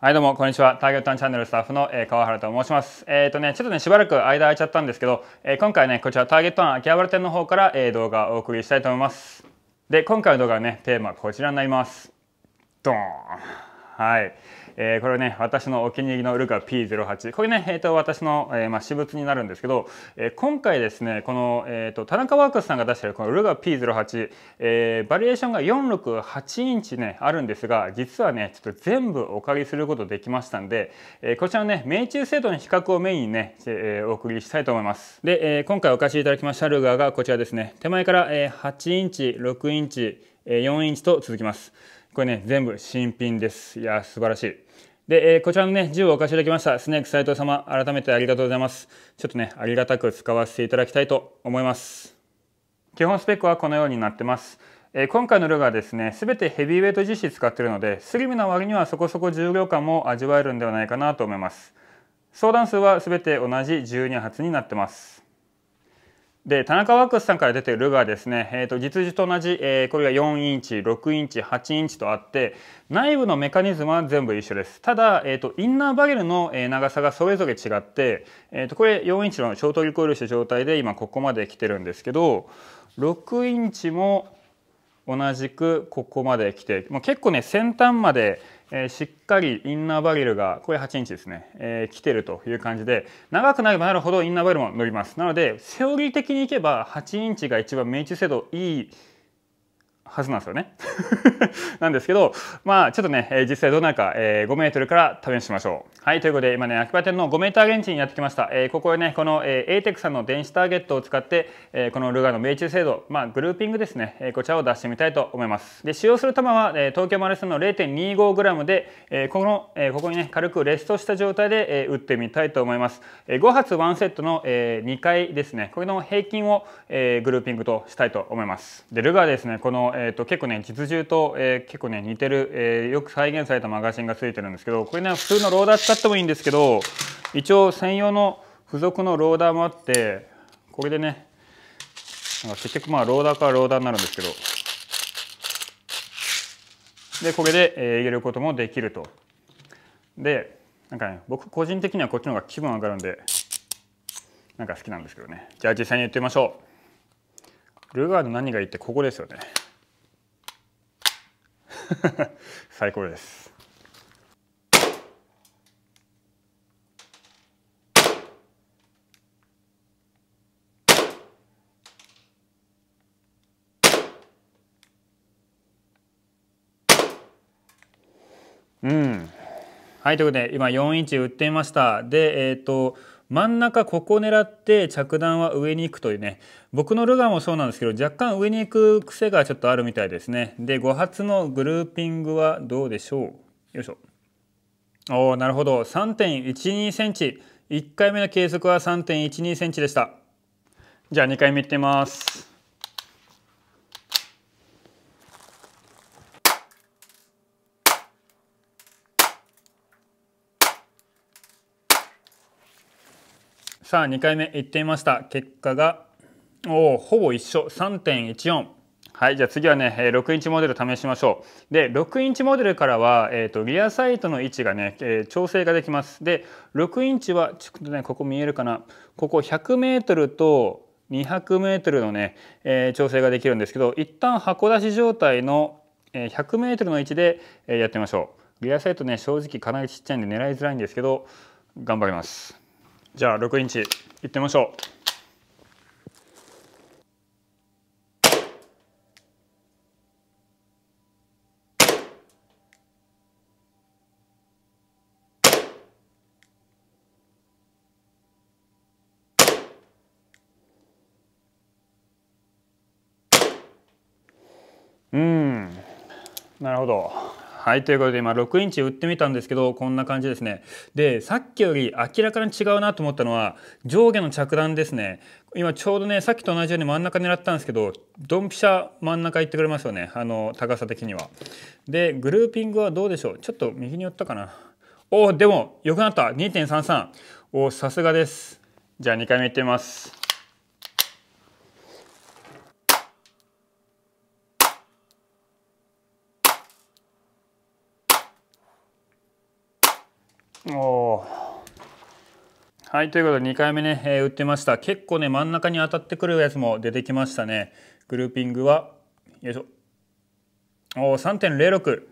はいどうもこんにちはターゲットアンチャンネルスタッフの、えー、川原と申しますえっ、ー、とねちょっとねしばらく間空いちゃったんですけど、えー、今回ねこちらターゲットの秋葉原店の方から、え動画をお送りしたいと思いますで今回の動画はねテーマはこちらになりますドーンはいえー、これね、私のお気に入りのルカ P08。これね、えっ、と、私の、えー、まあ、私物になるんですけど、えー、今回ですね、この、えっ、と、田中ワークスさんが出してるこのルカ P08、えー、バリエーションが468インチね、あるんですが、実はね、ちょっと全部お借りすることできましたんで、えこちらのね、命中精度の比較をメインにね、えお送りしたいと思います。で、え今回お貸しいただきましたルガーがこちらですね、手前から、え8インチ、6インチ、4インチと続きます。これね、全部新品です。いや、素晴らしい。で、えー、こちらのね、銃をお貸しいただきました、スネーク斎藤様、改めてありがとうございます。ちょっとね、ありがたく使わせていただきたいと思います。基本スペックはこのようになってます。えー、今回のルガーですね、全てヘビーウェイト樹脂使ってるので、スリムな割にはそこそこ重量感も味わえるんではないかなと思います。相談数は全て同じ12発になってます。で田中ワークスさんから出てるルガーですね、えーと、実需と同じ、えー、これが4インチ6インチ8インチとあって内部のメカニズムは全部一緒ですただ、えーと、インナーバゲルの長さがそれぞれ違って、えーと、これ4インチのショートリコイルした状態で今ここまで来てるんですけど6インチも同じくここまで来て、まあ、結構ね先端までえしっかりインナーバリルがこれ8インチですね、えー、来てるという感じで長くなればなるほどインナーバリルも伸びますなのでセオリー的にいけば8インチが一番命中精度いいはずなんですよね なんですけど、まあちょっとね、え実際どうなるか、え5メートルから試しましょう。はい、ということで今ね、秋葉店の5メーター現地にやってきました。えここへね、この、えー、ATEC さんの電子ターゲットを使って、えこのルガーの命中精度、まあグルーピングですね、えこちらを出してみたいと思います。で、使用する球は、え東京マラソの 0.25g で、えこの、えここにね、軽くレストした状態で、え打ってみたいと思います。え5発1セットの、え2回ですね、これの平均を、えグルーピングとしたいと思います。で、ルガーですね、この、えーと、結構ね実銃と、えー、結構ね似てる、えー、よく再現されたマガジンが付いてるんですけどこれね普通のローダー使ってもいいんですけど一応専用の付属のローダーもあってこれでねなんか結局まあローダーからローダーになるんですけどでこれで、えー、入れることもできると。でなんかね僕個人的にはこっちの方が気分上がるんでなんか好きなんですけどねじゃあ実際に言ってみましょうルガーの何がいいってここですよね 最高ですうんはいということで今4インチ売ってみましたでえっ、ー、と真ん中ここを狙って着弾は上に行くというね僕のルガーもそうなんですけど若干上に行く癖がちょっとあるみたいですねで5発のグルーピングはどうでしょうよいしょおおなるほど3.12センチ1回目の計測は3.12センチでしたじゃあ2回目いってみますさあ2回目いってみました結果がおおほぼ一緒3.14はいじゃあ次はね6インチモデル試しましょうで6インチモデルからは、えーと、リアサイトの位置がね、えー、調整ができますで6インチはちょっとねここ見えるかなここ 100m と 200m のね、えー、調整ができるんですけど一旦箱出し状態の 100m の位置でやってみましょうリアサイトね正直かなりちっちゃいんで狙いづらいんですけど頑張りますじゃあ6インチいってみましょう。うんなるほどはい、ということで今6インチ売ってみたんですけど、こんな感じですね。で、さっきより明らかに違うなと思ったのは、上下の着弾ですね。今ちょうどね、さっきと同じように真ん中狙ったんですけど、ドンピシャ真ん中行ってくれますよね。あの、高さ的には。で、グルーピングはどうでしょうちょっと右に寄ったかな。おお、でも、良くなった !2.33! おお、さすがです。じゃあ2回目行ってみます。はい、ということで2回目ね、えー、打ってました。結構ね、真ん中に当たってくるやつも出てきましたね。グルーピングは、よいしょ。お3.06。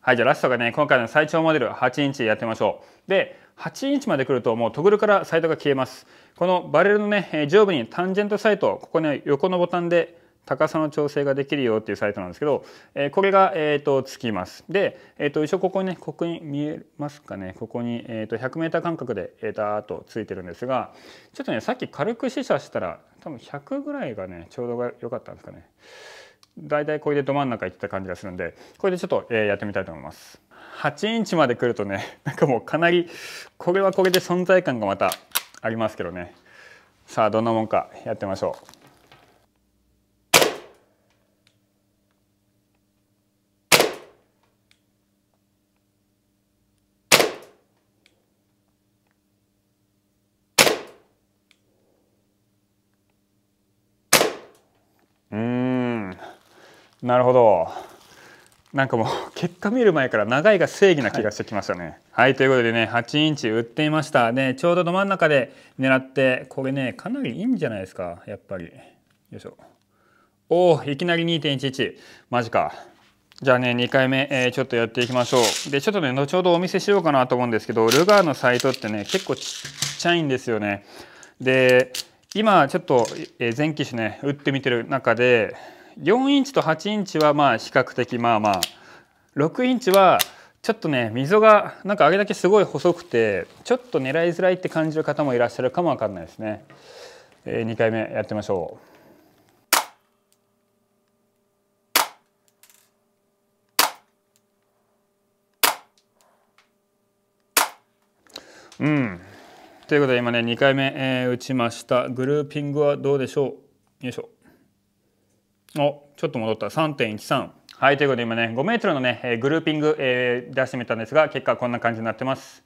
はい、じゃあラストがね、今回の最長モデル8インチやってみましょう。で、8インチまで来るともうトグルからサイトが消えます。このバレルのね、上部にタンジェントサイト、ここね、横のボタンで高さの調整ができるよっていうサイトなんですけど、えこれが、えー、とつきます。で、えー、と一応ここにねここに見えますかねここに、えー、と 100m 間隔で、えー、ダーッとついてるんですがちょっとねさっき軽く試写したら多分100ぐらいがねちょうどが良かったんですかね。大体これでど真ん中いってた感じがするんでこれでちょっと、えやってみたいと思います。8インチまで来るとね なんかもうかなりこれはこれで存在感がまたありますけどねさあどんなもんかやってみましょう。なるほどなんかもう 結果見る前から長いが正義な気がしてきましたね。はい、はい、ということでね8インチ売っていましたねちょうどど真ん中で狙ってこれねかなりいいんじゃないですかやっぱり。よいしょ。おおいきなり2.11マジか。じゃあね2回目、えー、ちょっとやっていきましょう。でちょっとね後ほどお見せしようかなと思うんですけどルガーのサイトってね結構ちっちゃいんですよね。で今ちょっと全機種ね打ってみてる中で4インチと8インチはまあ比較的まあまあ6インチはちょっとね溝がなんかあれだけすごい細くてちょっと狙いづらいって感じる方もいらっしゃるかもわかんないですね、えー、2回目やってみましょううん、ということで今ね2回目、えー、打ちましたグルーピングはどうでしょうよいしょおちょっと戻った3.13はいということで今ね 5m のねグルーピング、えー、出してみたんですが結果こんな感じになってます。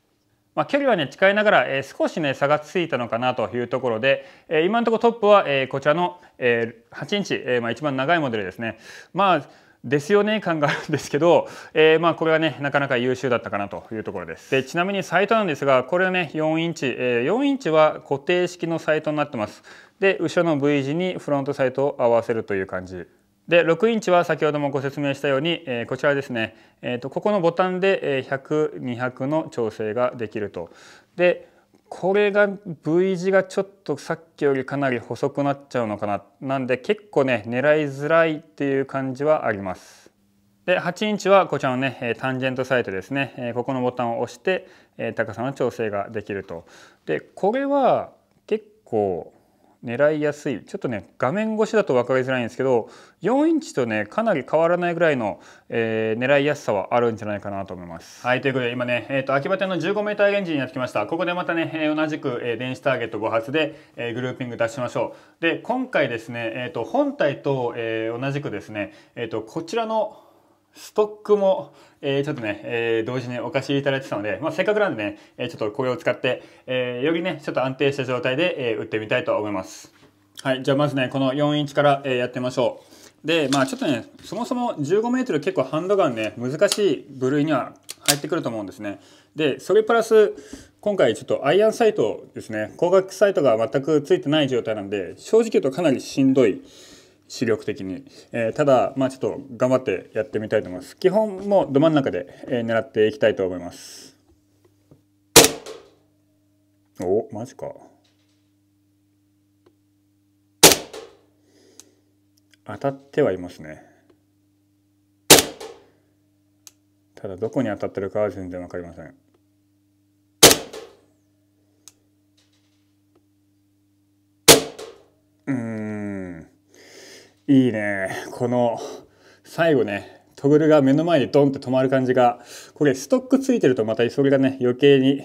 まあ、距離はね近いながら、えー、少しね差がついたのかなというところで、えー、今のところトップは、えー、こちらの、えー、8インチ、えーまあ、一番長いモデルですね。まあですよね感があるんですけど、えー、まあこれはねなかなか優秀だったかなというところです。でちなみにサイトなんですがこれはね4インチ、えー、4インチは固定式のサイトになってます。で後ろの V 字にフロントサイトを合わせるという感じ。で6インチは先ほどもご説明したように、えー、こちらですね、えーと、ここのボタンで100200の調整ができると。でこれが V 字がちょっとさっきよりかなり細くなっちゃうのかななんで結構ね狙いづらいっていう感じはあります。で8インチはこちらのねタンジェントサイトですねここのボタンを押して高さの調整ができると。でこれは結構狙いやすいちょっとね画面越しだと分かりづらいんですけど4インチとねかなり変わらないぐらいの、えー、狙いやすさはあるんじゃないかなと思います。はいということで今ね、えーと、秋葉店の 15m レンジになってきましたここでまたね、えー、同じく、えー、電子ターゲット5発で、えー、グルーピング出しましょう。で今回ですね、えーと、本体と、えー、同じくですね、えーとこちらのストックも、えー、ちょっとね、えー、同時にお貸しいただいてたので、まあ、せっかくなんでね、えー、ちょっとこれを使って、えー、よりね、ちょっと安定した状態で、えー、打ってみたいと思います。はい、じゃあまずね、この4インチから、えー、やってみましょう。で、まあちょっとね、そもそも15メートル結構ハンドガンね、難しい部類には入ってくると思うんですね。で、それプラス、今回ちょっとアイアンサイトですね、光学サイトが全くついてない状態なんで、正直言うとかなりしんどい。視力的に、えー、ただ、まあ、ちょっと頑張ってやってみたいと思います基本もど真ん中で、えー、狙っていきたいと思いますおマジか当たってはいますねただどこに当たってるかは全然わかりませんいいねこの最後ねトグルが目の前にドンって止まる感じがこれストックついてるとまた急ぎがね余計に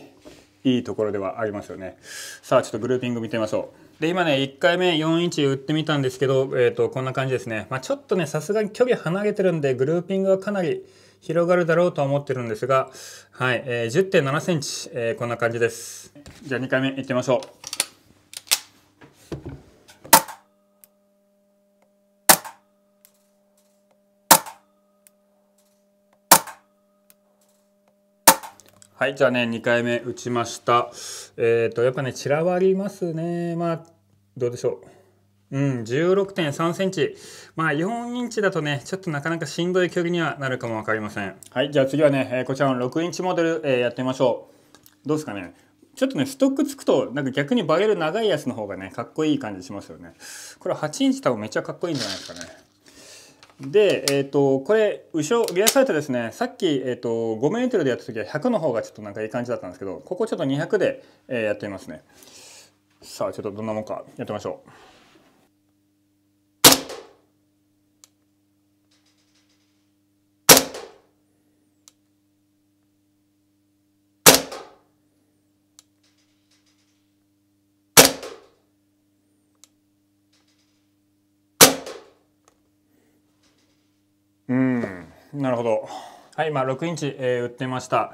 いいところではありますよねさあちょっとグルーピング見てみましょうで今ね1回目4チ打ってみたんですけど、えーと、こんな感じですね、まあ、ちょっとねさすがに距離離れてるんでグルーピングはかなり広がるだろうとは思ってるんですがはい、えー、10.7センチ、えー、こんな感じですじゃあ2回目いってみましょうはい、じゃあね、2回目打ちました。えっ、ー、と、やっぱね、散らばりますね。まあ、どうでしょう。うん、16.3センチ。まあ、4インチだとね、ちょっとなかなかしんどい距離にはなるかも分かりません。はい、じゃあ次はね、えー、こちらの6インチモデル、えー、やってみましょう。どうですかね。ちょっとね、ストックつくと、なんか逆にバレる長いやつの方がね、かっこいい感じしますよね。これ8インチ多分めっちゃかっこいいんじゃないですかね。で、えっ、ー、と、これ、後ろ、リアサイトですね、さっき、えっ、ー、と、5メートルでやった時は100の方がちょっとなんかいい感じだったんですけど、ここちょっと200で、えー、やってみますね。さあ、ちょっとどんなもんかやってみましょう。なるほどはい今、まあ、6インチ、えー、売ってました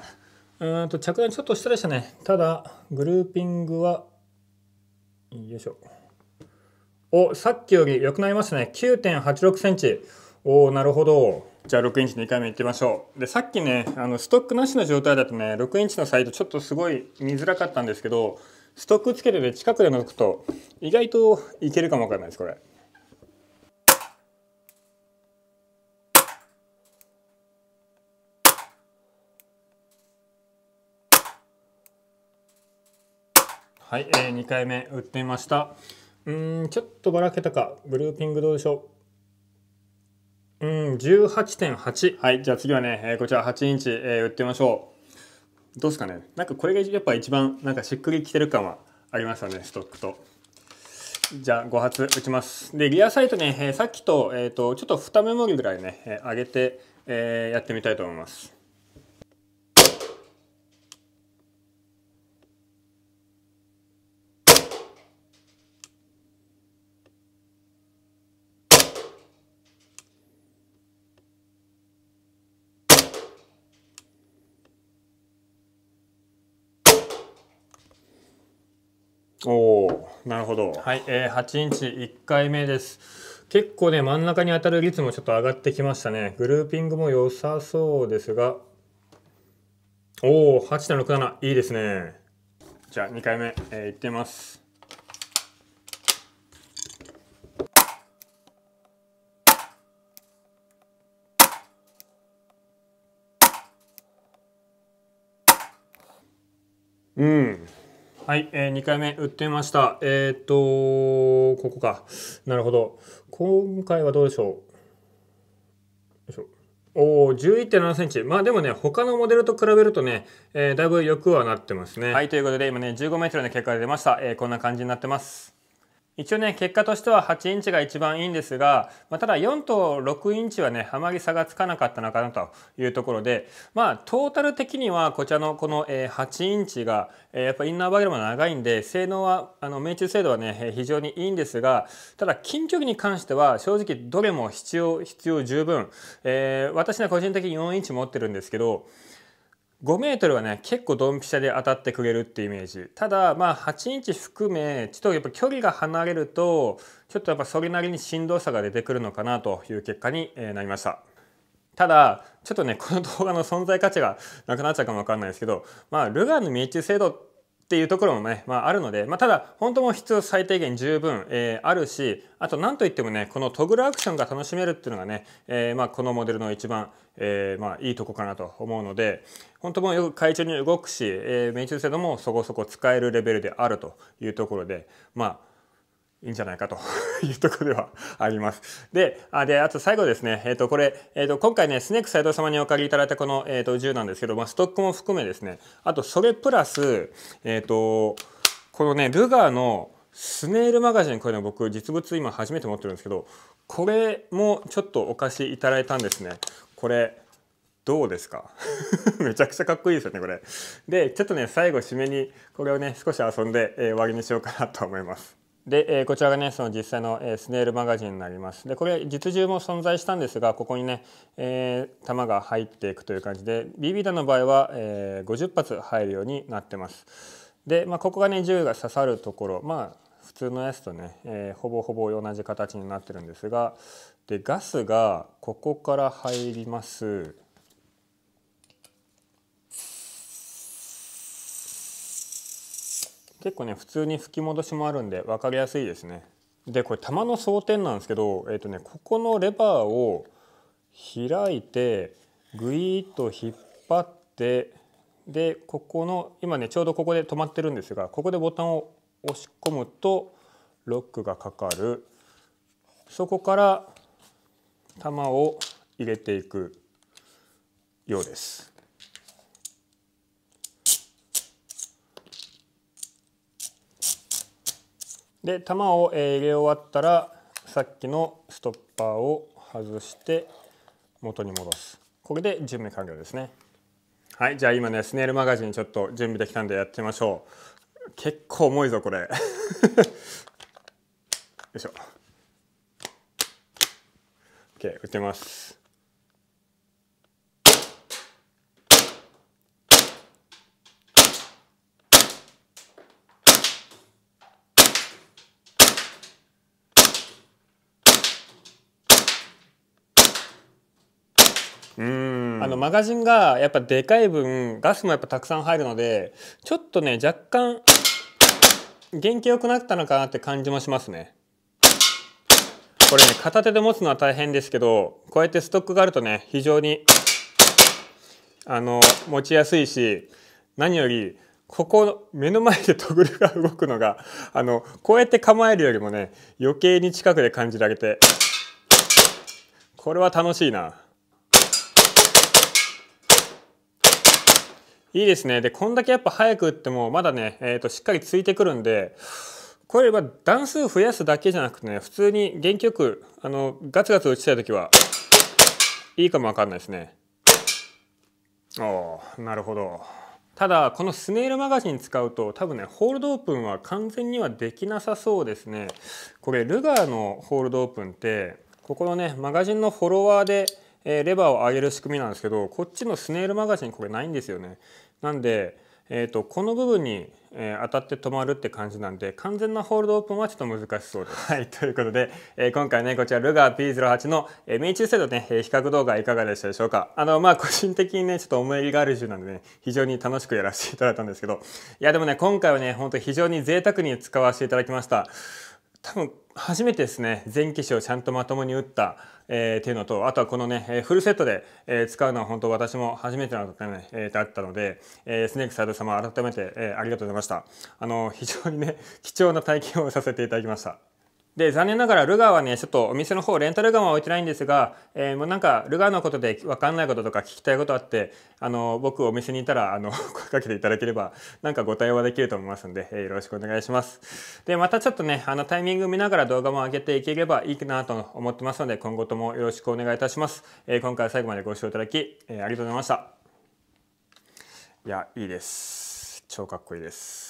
うんと着弾ちょっと下でしたねただグルーピングはよいしょおさっきより良くなりましたね9.86センチおおなるほどじゃあ6インチ2回目行ってみましょうでさっきねあのストックなしの状態だとね6インチのサイトちょっとすごい見づらかったんですけどストックつけてて近くで覗くと意外といけるかもわかんないですこれ。はい、えー、2回目打ってみましたうんちょっとばらけたかグルーピングどうでしょううん18.8はいじゃあ次はね、えー、こちら8インチ、えー、打ってみましょうどうですかねなんかこれがやっぱ一番なんかしっくりきてる感はありますよねストックとじゃあ5発打ちますでリアサイトね、えー、さっきと,、えーと、ちょっと2目盛りぐらいね、えー、上げて、えー、やってみたいと思いますおおなるほどはい、えー、8インチ1回目です結構ね真ん中に当たる率もちょっと上がってきましたねグルーピングも良さそうですがおお8.67いいですねじゃあ2回目、えー、いってみますうんはい、えー、2回目売ってみました。えっ、と、ここか。なるほど。今回はどうでしょう。よいしょ。お11.7センチ。まあでもね、他のモデルと比べるとね、えー、だいぶよくはなってますね。はい、ということで今ね、15メートルの結果が出ました。えー、こんな感じになってます。一応ね結果としては8インチが一番いいんですが、まあ、ただ4と6インチはねあまり差がつかなかったのかなというところでまあトータル的にはこちらのこの8インチがやっぱインナーバイルも長いんで性能はあの命中精度はね非常にいいんですがただ近距離に関しては正直どれも必要必要十分、えー、私ね個人的に4インチ持ってるんですけど5 m はね結構ドンピシャで当たってくれるってイメージただまあ8インチ含めちょっとやっぱ距離が離れるとちょっとやっぱそれなりに振動差が出てくるのかなという結果になりましたただちょっとねこの動画の存在価値がなくなっちゃうかもわかんないですけどまあルガンの命中精度っていうところもね、まあ、あるので、まあ、ただ本当も必要最低限十分、えー、あるしあと何といってもねこのトグルアクションが楽しめるっていうのがね、えー、まあ、このモデルの一番、えー、まいいとこかなと思うので本当もよく海中に動くし、え命中精度もそこそこ使えるレベルであるというところでまあいいんじゃないかと いうところではあります。で、あであと最後ですね、えっ、ー、と、これ、えっ、ー、と、今回ね、スネーク斎藤様にお借りいただいたこの、えっ、ー、と、銃なんですけど、まあ、ストックも含めですね、あと、それプラス、えっ、と、このね、ルガーのスネールマガジン、これね、僕、実物今初めて持ってるんですけど、これもちょっとお貸しいただいたんですね。これ、どうですか めちゃくちゃかっこいいですよね、これ。で、ちょっとね、最後、締めに、これをね、少し遊んで、え終わりにしようかなと思います。で、えー、こちらがねその実際の、えー、スネールマガジンになります。でこれ実銃も存在したんですがここにね、えー、弾が入っていくという感じで BB 弾の場合は、えー、50発入るようになってます。で、まあ、ここがね銃が刺さるところまあ普通のやつとね、えー、ほぼほぼ同じ形になってるんですがでガスがここから入ります。結構ね普通に吹き戻しもあるんで分かりやすいですねでこれ玉の装填なんですけど、えーとね、ここのレバーを開いてぐいっと引っ張ってでここの今ねちょうどここで止まってるんですがここでボタンを押し込むとロックがかかるそこから球を入れていくようです。で玉を入れ終わったらさっきのストッパーを外して元に戻すこれで準備完了ですねはいじゃあ今ねスネールマガジンちょっと準備できたんでやってみましょう結構重いぞこれ よいしょ OK 打てます、あのマガジンがやっぱでかい分ガスもやっぱたくさん入るのでちょっとね若干元気良くなったのかなって感じもしますねこれね片手で持つのは大変ですけどこうやってストックがあるとね非常にあの持ちやすいし何よりここ目の前でトグルが動くのがあのこうやって構えるよりもね余計に近くで感じられてこれは楽しいな。いいですね。で、こんだけやっぱ早く打っても、まだね、えっ、ー、と、しっかりついてくるんで、これは段数増やすだけじゃなくてね、普通に元気よく、あの、ガツガツ打ちたい時は、いいかもわかんないですね。おあ、なるほど。ただ、このスネイルマガジン使うと、多分ね、ホールドオープンは完全にはできなさそうですね。これ、ルガーのホールドオープンって、ここのね、マガジンのフォロワーで、えレバーを上げる仕組みなんですけどこっちのスネールマガジンこれないんですよね。なんで、えーと、この部分に、えー、当たって止まるって感じなんで完全なホールドオープンはちょっと難しそうです。はいということで、えー、今回ねこちらルガー P08 の、え命中精度ね比較動画いかがでしたでしょうかあのまあ個人的にねちょっと思い入れがある銃なんでね非常に楽しくやらせていただいたんですけどいやでもね今回はねほんと非常に贅沢に使わせていただきました。多分初めてですね全機種をちゃんとまともに打った、えー、っていうのとあとはこのね、えフルセットで、えー、使うのは本当私も初めてなので、ねえー、だったので、えー、スネークサ斉藤様改めて、えありがとうございましたあの非常にね貴重な体験をさせていただきました。で、残念ながらルガーはね、ちょっとお店の方、レンタルガンは置いてないんですが、えー、もうなんか、ルガーのことで分かんないこととか聞きたいことあって、あの、僕お店にいたら、あの、声かけていただければ、なんかご対応できると思いますんで、えー、よろしくお願いします。で、またちょっとね、あの、タイミング見ながら動画も上げていければいいかなと思ってますので、今後ともよろしくお願いいたします。えー、今回最後までご視聴いただき、えありがとうございました。いや、いいです。超かっこいいです。